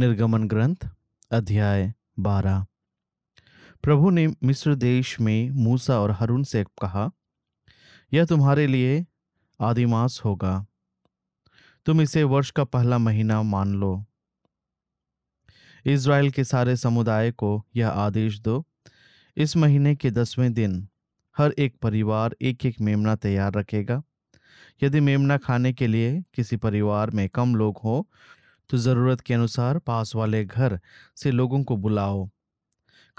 निर्गमन ग्रंथ अध्याय बारह प्रभु ने मिस्र देश में मूसा और हरुण से कहा यह तुम्हारे लिए आदिमास होगा तुम इसे वर्ष का पहला महीना मान लो इसराइल के सारे समुदाय को यह आदेश दो इस महीने के दसवें दिन हर एक परिवार एक एक मेमना तैयार रखेगा यदि मेमना खाने के लिए किसी परिवार में कम लोग हों तो ज़रूरत के अनुसार पास वाले घर से लोगों को बुलाओ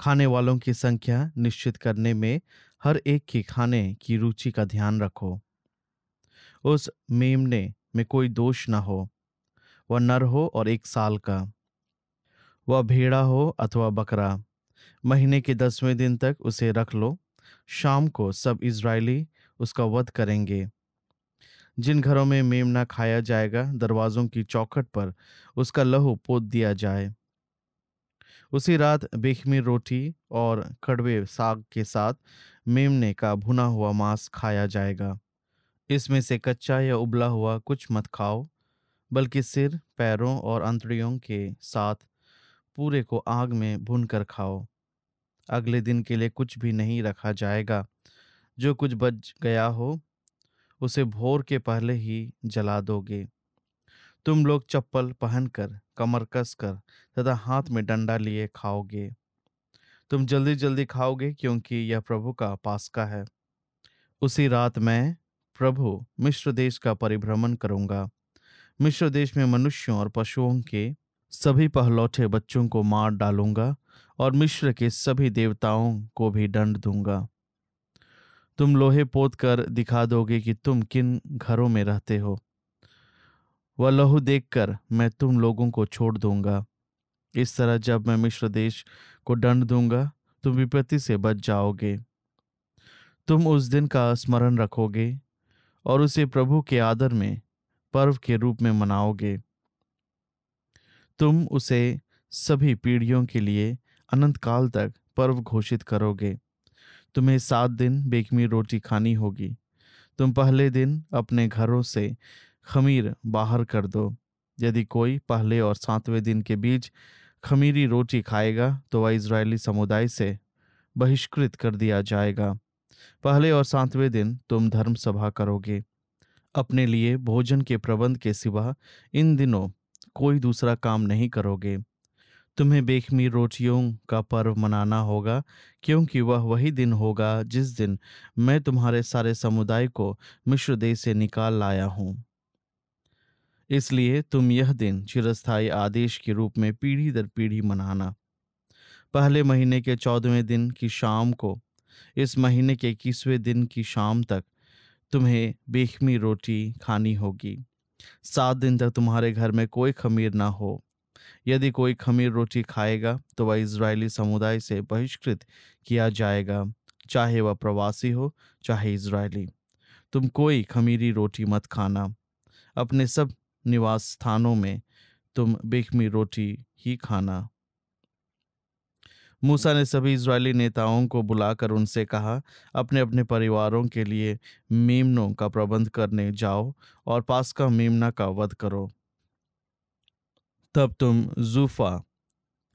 खाने वालों की संख्या निश्चित करने में हर एक के खाने की रुचि का ध्यान रखो उस मेमने में कोई दोष न हो वह नर हो और एक साल का वह भेड़ा हो अथवा बकरा महीने के दसवें दिन तक उसे रख लो शाम को सब इसराइली उसका वध करेंगे जिन घरों में मेमना खाया जाएगा दरवाजों की चौखट पर उसका लहू पोत दिया जाए उसी रात बेखमी रोटी और कड़वे साग के साथ मेमने का भुना हुआ मांस खाया जाएगा इसमें से कच्चा या उबला हुआ कुछ मत खाओ बल्कि सिर पैरों और अंतड़ियों के साथ पूरे को आग में भून कर खाओ अगले दिन के लिए कुछ भी नहीं रखा जाएगा जो कुछ बच गया हो उसे भोर के पहले ही जला दोगे तुम लोग चप्पल पहनकर कमर कस कर तथा हाथ में डंडा लिए खाओगे तुम जल्दी जल्दी खाओगे क्योंकि यह प्रभु का पासका है उसी रात मैं प्रभु मिश्र देश का परिभ्रमण करूंगा मिश्र देश में मनुष्यों और पशुओं के सभी पहलौठे बच्चों को मार डालूंगा और मिश्र के सभी देवताओं को भी दंड दूंगा तुम लोहे पोत कर दिखा दोगे कि तुम किन घरों में रहते हो वह लहू देख कर मैं तुम लोगों को छोड़ दूंगा इस तरह जब मैं मिश्र देश को दंड दूंगा तुम विपत्ति से बच जाओगे तुम उस दिन का स्मरण रखोगे और उसे प्रभु के आदर में पर्व के रूप में मनाओगे तुम उसे सभी पीढ़ियों के लिए अनंत काल तक पर्व घोषित करोगे तुम्हें सात दिन बेकमी रोटी खानी होगी तुम पहले दिन अपने घरों से खमीर बाहर कर दो यदि कोई पहले और सातवें दिन के बीच खमीरी रोटी खाएगा तो वह इसराइली समुदाय से बहिष्कृत कर दिया जाएगा पहले और सातवें दिन तुम धर्म सभा करोगे अपने लिए भोजन के प्रबंध के सिवा इन दिनों कोई दूसरा काम नहीं करोगे तुम्हें बेखमी रोटियों का पर्व मनाना होगा क्योंकि वह वही दिन होगा जिस दिन मैं तुम्हारे सारे समुदाय को मिश्र देश से निकाल लाया हूँ इसलिए तुम यह दिन चिरस्थायी आदेश के रूप में पीढ़ी दर पीढ़ी मनाना पहले महीने के चौदहवें दिन की शाम को इस महीने के इक्कीसवें दिन की शाम तक तुम्हें बेखमी रोटी खानी होगी सात दिन तक तुम्हारे घर में कोई खमीर ना हो यदि कोई खमीर रोटी खाएगा तो वह इसराइली समुदाय से बहिष्कृत किया जाएगा चाहे वह प्रवासी हो चाहे इसराइली तुम कोई खमीरी रोटी मत खाना अपने सब निवास स्थानों में तुम बेखमी रोटी ही खाना मूसा ने सभी इसराइली नेताओं को बुलाकर उनसे कहा अपने अपने परिवारों के लिए मेमनों का प्रबंध करने जाओ और पास का मेमना का वध करो तब तुम जूफा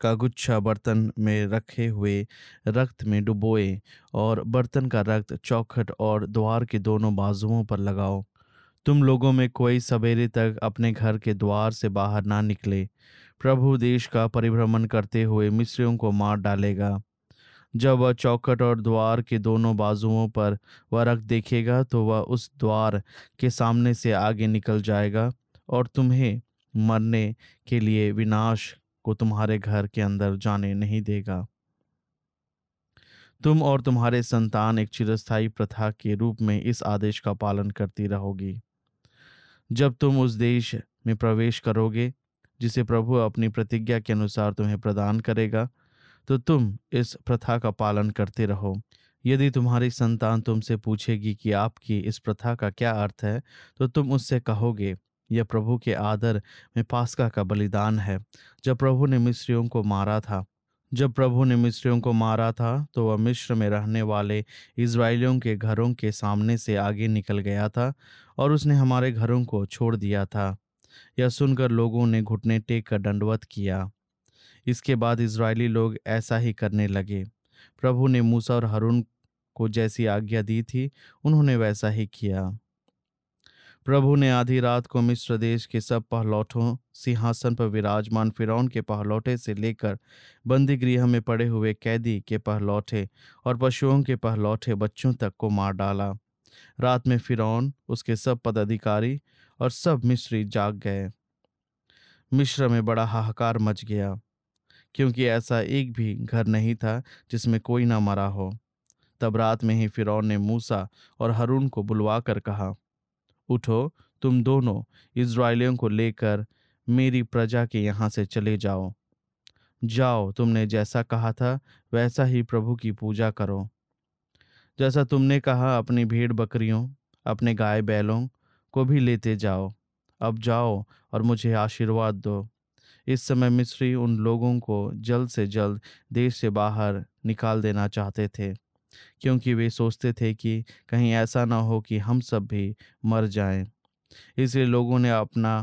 का गुच्छा बर्तन में रखे हुए रक्त में डुबोए और बर्तन का रक्त चौखट और द्वार के दोनों बाजुओं पर लगाओ तुम लोगों में कोई सवेरे तक अपने घर के द्वार से बाहर ना निकले प्रभु देश का परिभ्रमण करते हुए मिस्रियों को मार डालेगा जब वह चौखट और द्वार के दोनों बाजुओं पर वह रक्त देखेगा तो वह उस द्वार के सामने से आगे निकल जाएगा और तुम्हें मरने के लिए विनाश को तुम्हारे घर के अंदर जाने नहीं देगा तुम और तुम्हारे संतान एक चिरस्थायी प्रथा के रूप में इस आदेश का पालन करती रहोगी जब तुम उस देश में प्रवेश करोगे जिसे प्रभु अपनी प्रतिज्ञा के अनुसार तुम्हें प्रदान करेगा तो तुम इस प्रथा का पालन करते रहो यदि तुम्हारी संतान तुमसे पूछेगी कि आपकी इस प्रथा का क्या अर्थ है तो तुम उससे कहोगे यह प्रभु के आदर में पास्का का बलिदान है जब प्रभु ने मिस्रियों को मारा था जब प्रभु ने मिस्रियों को मारा था तो वह मिस्र में रहने वाले इसराइलियों के घरों के सामने से आगे निकल गया था और उसने हमारे घरों को छोड़ दिया था यह सुनकर लोगों ने घुटने टेक कर दंडवत किया इसके बाद इसराइली लोग ऐसा ही करने लगे प्रभु ने मूसा और हरुण को जैसी आज्ञा दी थी उन्होंने वैसा ही किया प्रभु ने आधी रात को मिस्र देश के सब पहलौठों सिंहासन पर विराजमान फिरौन के पहलौठे से लेकर बंदी गृह में पड़े हुए कैदी के पहलौठे और पशुओं के पहलौठे बच्चों तक को मार डाला रात में फिरौन उसके सब पदाधिकारी और सब मिस्री जाग गए मिश्र में बड़ा हाहाकार मच गया क्योंकि ऐसा एक भी घर नहीं था जिसमें कोई ना मरा हो तब रात में ही फिरौन ने मूसा और हरून को बुलवा कर कहा उठो तुम दोनों इसराइलियों को लेकर मेरी प्रजा के यहाँ से चले जाओ जाओ तुमने जैसा कहा था वैसा ही प्रभु की पूजा करो जैसा तुमने कहा अपनी भेड़ बकरियों अपने गाय बैलों को भी लेते जाओ अब जाओ और मुझे आशीर्वाद दो इस समय मिस्री उन लोगों को जल्द से जल्द देश से बाहर निकाल देना चाहते थे क्योंकि वे सोचते थे कि कहीं ऐसा ना हो कि हम सब भी मर जाएं। इसलिए लोगों ने अपना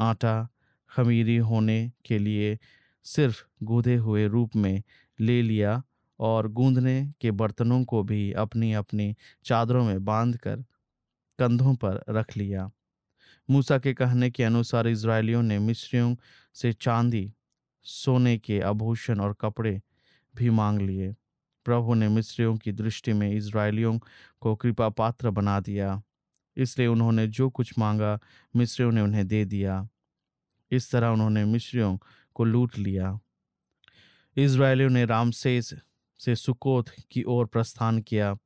आटा खमीरी होने के लिए सिर्फ गूंधे हुए रूप में ले लिया और गूंधने के बर्तनों को भी अपनी अपनी चादरों में बांधकर कंधों पर रख लिया मूसा के कहने के अनुसार इसराइलियों ने मिस्रियों से चांदी सोने के आभूषण और कपड़े भी मांग लिए प्रभु ने मिस्रियों की दृष्टि में इसराइलियों को कृपा पात्र बना दिया इसलिए उन्होंने जो कुछ मांगा मिस्रियों ने उन्हें दे दिया इस तरह उन्होंने मिस्रियों को लूट लिया इसराइलियों ने रामसेस से सुकोत की ओर प्रस्थान किया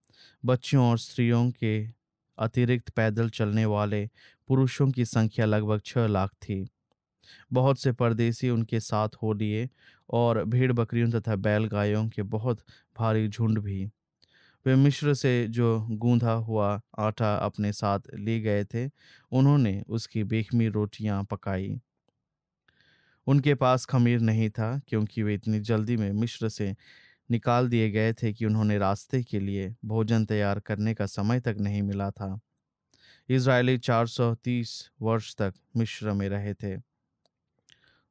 बच्चों और स्त्रियों के अतिरिक्त पैदल चलने वाले पुरुषों की संख्या लगभग छः लाख थी बहुत से परदेसी उनके साथ हो लिए और भेड़ बकरियों तथा बैल गायों के बहुत भारी झुंड भी वे मिश्र से जो गूंधा हुआ आटा अपने साथ ले गए थे उन्होंने उसकी बेखमी रोटियां पकाई उनके पास खमीर नहीं था क्योंकि वे इतनी जल्दी में मिश्र से निकाल दिए गए थे कि उन्होंने रास्ते के लिए भोजन तैयार करने का समय तक नहीं मिला था इसराइली 430 वर्ष तक मिश्र में रहे थे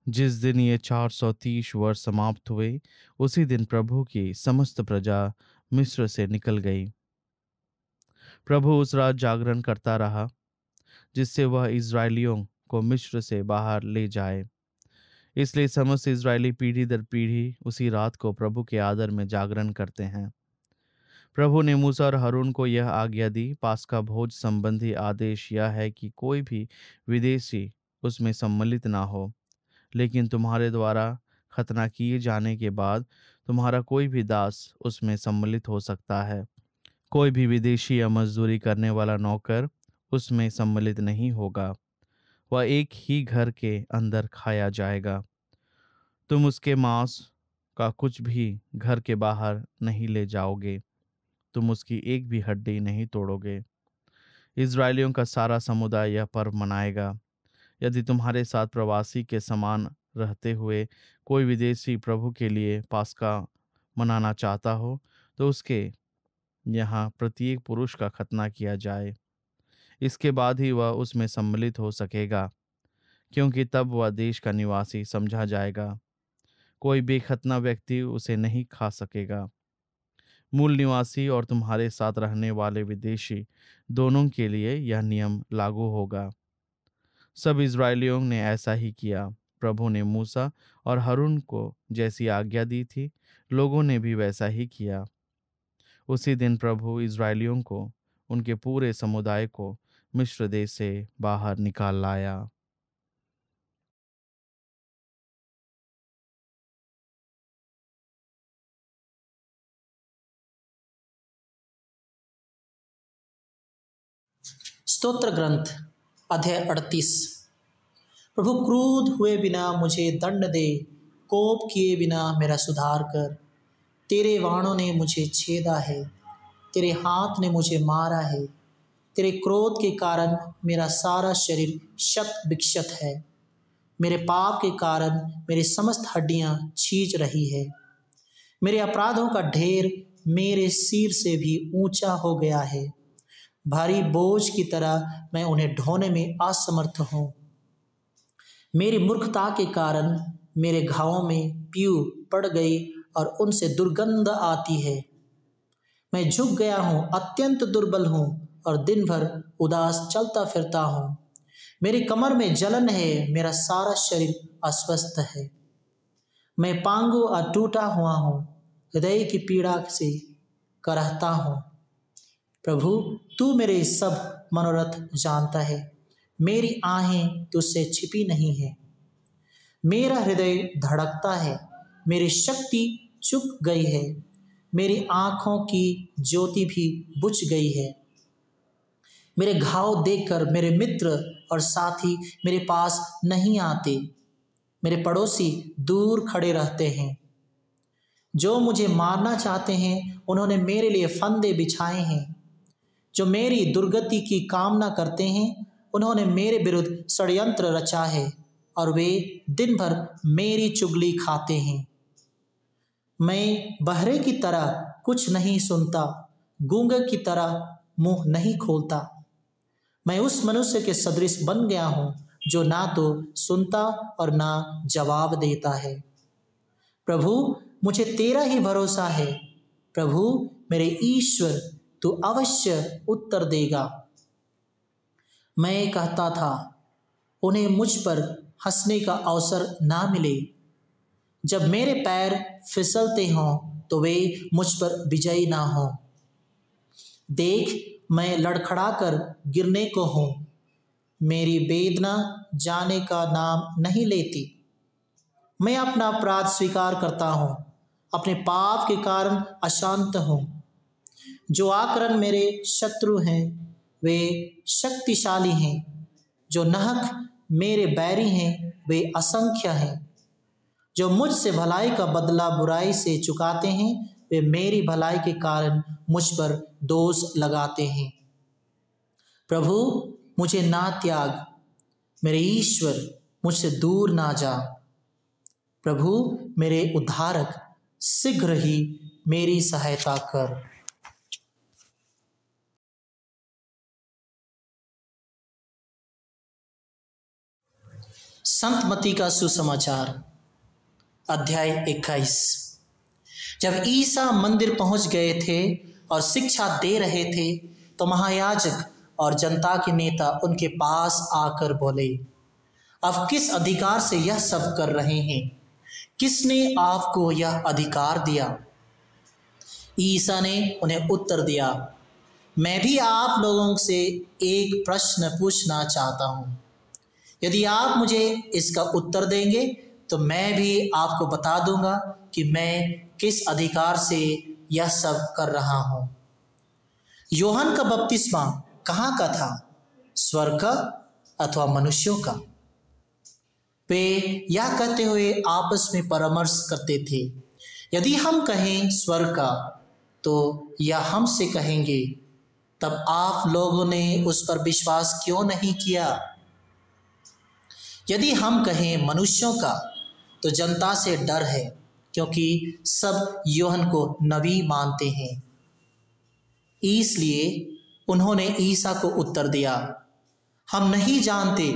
जिस दिन ये चार सौ तीस वर्ष समाप्त हुए उसी दिन प्रभु की समस्त प्रजा मिस्र से निकल गई प्रभु उस रात जागरण करता रहा जिससे वह इसराइलियों को मिस्र से बाहर ले जाए इसलिए समस्त इसराइली पीढ़ी दर पीढ़ी उसी रात को प्रभु के आदर में जागरण करते हैं प्रभु ने मूसा और हरुण को यह आज्ञा दी पास का भोज संबंधी आदेश यह है कि कोई भी विदेशी उसमें सम्मिलित ना हो लेकिन तुम्हारे द्वारा खतना किए जाने के बाद तुम्हारा कोई भी दास उसमें सम्मिलित हो सकता है कोई भी विदेशी या मजदूरी करने वाला नौकर उसमें सम्मिलित नहीं होगा वह एक ही घर के अंदर खाया जाएगा तुम उसके मांस का कुछ भी घर के बाहर नहीं ले जाओगे तुम उसकी एक भी हड्डी नहीं तोड़ोगे इसराइलियों का सारा समुदाय यह पर्व मनाएगा यदि तुम्हारे साथ प्रवासी के समान रहते हुए कोई विदेशी प्रभु के लिए पास्का मनाना चाहता हो तो उसके यहाँ प्रत्येक पुरुष का खतना किया जाए इसके बाद ही वह उसमें सम्मिलित हो सकेगा क्योंकि तब वह देश का निवासी समझा जाएगा कोई बेखतना व्यक्ति उसे नहीं खा सकेगा मूल निवासी और तुम्हारे साथ रहने वाले विदेशी दोनों के लिए यह नियम लागू होगा सब इसराइलियों ने ऐसा ही किया प्रभु ने मूसा और हरुण को जैसी आज्ञा दी थी लोगों ने भी वैसा ही किया उसी दिन प्रभु इसराइलियों को उनके पूरे समुदाय को मिश्र देश से बाहर निकाल लाया स्तोत्र ग्रंथ अध्याय अड़तीस प्रभु क्रोध हुए बिना मुझे दंड दे कोप किए बिना मेरा सुधार कर तेरे वाणों ने मुझे छेदा है तेरे हाथ ने मुझे मारा है तेरे क्रोध के कारण मेरा सारा शरीर शत विक्षत है मेरे पाप के कारण मेरी समस्त हड्डियां छींच रही है मेरे अपराधों का ढेर मेरे सिर से भी ऊंचा हो गया है भारी बोझ की तरह मैं उन्हें ढोने में असमर्थ हूँ मेरी मूर्खता के कारण मेरे घावों में पीऊ पड़ गई और उनसे दुर्गंध आती है मैं झुक गया हूँ अत्यंत दुर्बल हूँ और दिन भर उदास चलता फिरता हूँ मेरी कमर में जलन है मेरा सारा शरीर अस्वस्थ है मैं पांगू और टूटा हुआ हूँ हृदय की पीड़ा से करहता हूँ प्रभु तू मेरे सब मनोरथ जानता है मेरी आहें तुझसे छिपी नहीं है मेरा हृदय धड़कता है मेरी शक्ति चुक गई है मेरी आँखों की ज्योति भी बुझ गई है मेरे घाव देखकर मेरे मित्र और साथी मेरे पास नहीं आते मेरे पड़ोसी दूर खड़े रहते हैं जो मुझे मारना चाहते हैं उन्होंने मेरे लिए फंदे बिछाए हैं जो मेरी दुर्गति की कामना करते हैं उन्होंने मेरे विरुद्ध षड्यंत्र रचा है और वे दिन भर मेरी चुगली खाते हैं मैं बहरे की तरह कुछ नहीं सुनता गूंगे की तरह मुंह नहीं खोलता मैं उस मनुष्य के सदृश बन गया हूँ जो ना तो सुनता और ना जवाब देता है प्रभु मुझे तेरा ही भरोसा है प्रभु मेरे ईश्वर तो अवश्य उत्तर देगा मैं कहता था उन्हें मुझ पर हंसने का अवसर ना मिले जब मेरे पैर फिसलते हों तो वे मुझ पर विजयी ना हों देख मैं लड़खड़ा कर गिरने को हूँ मेरी वेदना जाने का नाम नहीं लेती मैं अपना अपराध स्वीकार करता हूँ अपने पाप के कारण अशांत हूँ जो आकरण मेरे शत्रु हैं वे शक्तिशाली हैं जो नहक मेरे बैरी हैं वे असंख्य हैं जो मुझसे भलाई का बदला बुराई से चुकाते हैं वे मेरी भलाई के कारण मुझ पर दोष लगाते हैं प्रभु मुझे ना त्याग मेरे ईश्वर मुझसे दूर ना जा प्रभु मेरे उद्धारक शीघ्र ही मेरी सहायता कर संत मती का सुसमाचार अध्याय 21 जब ईसा मंदिर पहुंच गए थे और शिक्षा दे रहे थे तो महायाजक और जनता के नेता उनके पास आकर बोले आप किस अधिकार से यह सब कर रहे हैं किसने आपको यह अधिकार दिया ईसा ने उन्हें उत्तर दिया मैं भी आप लोगों से एक प्रश्न पूछना चाहता हूं यदि आप मुझे इसका उत्तर देंगे तो मैं भी आपको बता दूंगा कि मैं किस अधिकार से यह सब कर रहा हूं योहन का बपतिस्मा कहाँ का था स्वर्ग का अथवा मनुष्यों का वे यह कहते हुए आपस में परामर्श करते थे यदि हम कहें स्वर्ग का तो यह हमसे कहेंगे तब आप लोगों ने उस पर विश्वास क्यों नहीं किया यदि हम कहें मनुष्यों का तो जनता से डर है क्योंकि सब योहन को नबी मानते हैं इसलिए उन्होंने ईसा को उत्तर दिया हम नहीं जानते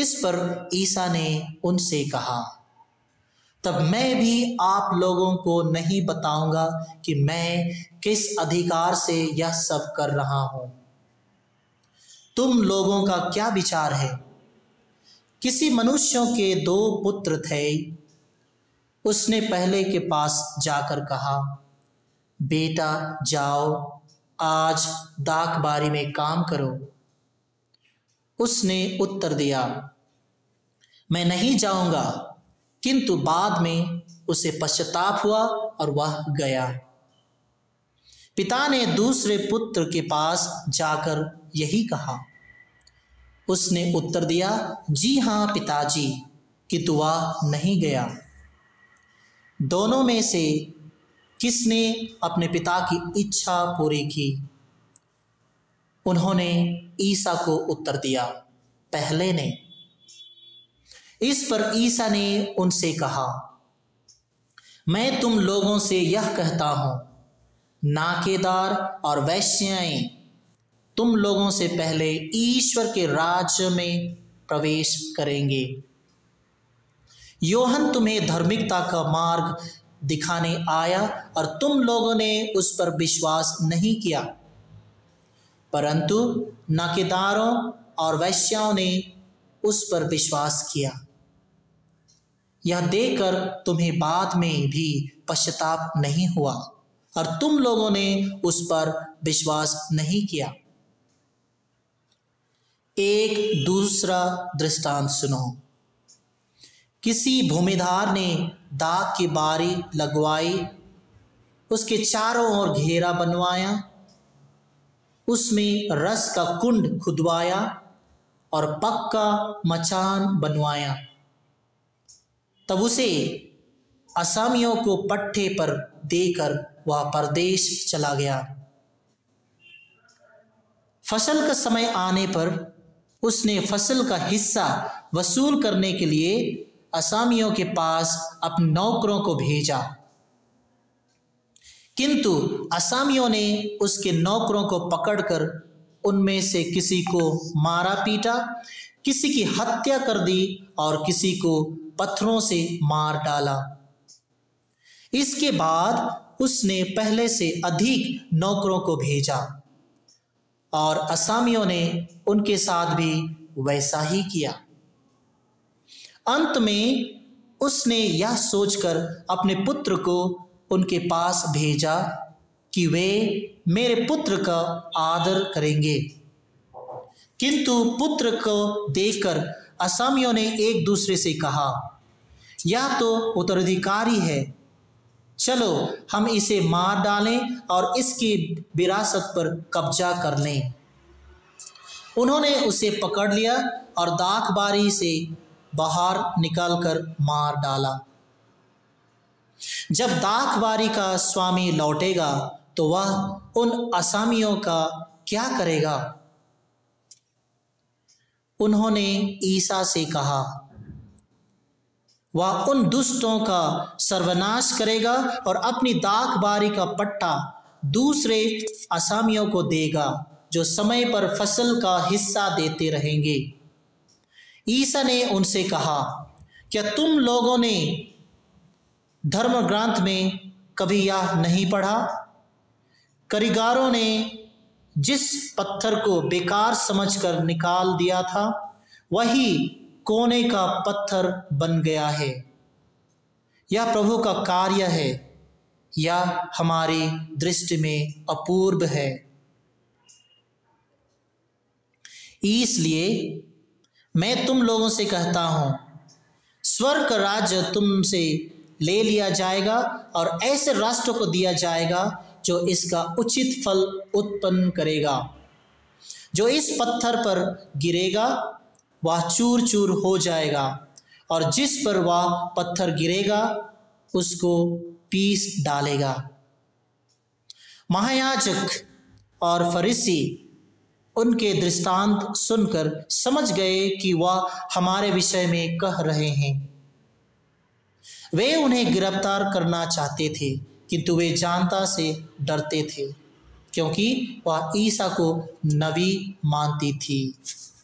इस पर ईसा ने उनसे कहा तब मैं भी आप लोगों को नहीं बताऊंगा कि मैं किस अधिकार से यह सब कर रहा हूं तुम लोगों का क्या विचार है किसी मनुष्यों के दो पुत्र थे उसने पहले के पास जाकर कहा बेटा जाओ आज दाक बारी में काम करो उसने उत्तर दिया मैं नहीं जाऊंगा किंतु बाद में उसे पश्चाताप हुआ और वह गया पिता ने दूसरे पुत्र के पास जाकर यही कहा उसने उत्तर दिया जी हाँ पिताजी कि तुआ नहीं गया दोनों में से किसने अपने पिता की इच्छा पूरी की उन्होंने ईसा को उत्तर दिया पहले ने इस पर ईसा ने उनसे कहा मैं तुम लोगों से यह कहता हूं नाकेदार और वैश्याएं तुम लोगों से पहले ईश्वर के राज्य में प्रवेश करेंगे योहन तुम्हें धार्मिकता का मार्ग दिखाने आया और तुम लोगों ने उस पर विश्वास नहीं किया परंतु नाकेदारों और वैश्याओं ने उस पर विश्वास किया यह देखकर तुम्हें बाद में भी पश्चाताप नहीं हुआ और तुम लोगों ने उस पर विश्वास नहीं किया एक दूसरा दृष्टांत सुनो किसी भूमिधार ने दाग की बारी लगवाई उसके चारों ओर घेरा बनवाया उसमें रस का कुंड खुदवाया और पक्का मचान बनवाया तब उसे असामियों को पट्टे पर देकर वह परदेश चला गया फसल का समय आने पर उसने फसल का हिस्सा वसूल करने के लिए असामियों के पास अपने नौकरों को भेजा किंतु असामियों ने उसके नौकरों को पकड़कर उनमें से किसी को मारा पीटा किसी की हत्या कर दी और किसी को पत्थरों से मार डाला इसके बाद उसने पहले से अधिक नौकरों को भेजा और असामियों ने उनके साथ भी वैसा ही किया अंत में उसने यह सोचकर अपने पुत्र को उनके पास भेजा कि वे मेरे पुत्र का आदर करेंगे किंतु पुत्र को देखकर असामियों ने एक दूसरे से कहा यह तो उत्तराधिकारी है चलो हम इसे मार डालें और इसकी विरासत पर कब्जा कर लें उन्होंने उसे पकड़ लिया और दाखबारी से बाहर निकालकर मार डाला जब दाखबारी का स्वामी लौटेगा तो वह उन असामियों का क्या करेगा उन्होंने ईसा से कहा वह उन दुष्टों का सर्वनाश करेगा और अपनी दाक बारी का पट्टा दूसरे असामियों को देगा जो समय पर फसल का हिस्सा देते रहेंगे ईसा ने उनसे कहा क्या तुम लोगों ने धर्म ग्रंथ में कभी यह नहीं पढ़ा करीगारों ने जिस पत्थर को बेकार समझकर निकाल दिया था वही कोने का पत्थर बन गया है यह प्रभु का कार्य है यह हमारी दृष्टि में अपूर्व है इसलिए मैं तुम लोगों से कहता हूं स्वर्ग का राज्य तुमसे ले लिया जाएगा और ऐसे राष्ट्र को दिया जाएगा जो इसका उचित फल उत्पन्न करेगा जो इस पत्थर पर गिरेगा वह चूर चूर हो जाएगा और जिस पर वह पत्थर गिरेगा उसको पीस डालेगा महायाजक और फरीसी उनके दृष्टांत सुनकर समझ गए कि वह हमारे विषय में कह रहे हैं वे उन्हें गिरफ्तार करना चाहते थे किंतु वे जानता से डरते थे क्योंकि वह ईसा को नबी मानती थी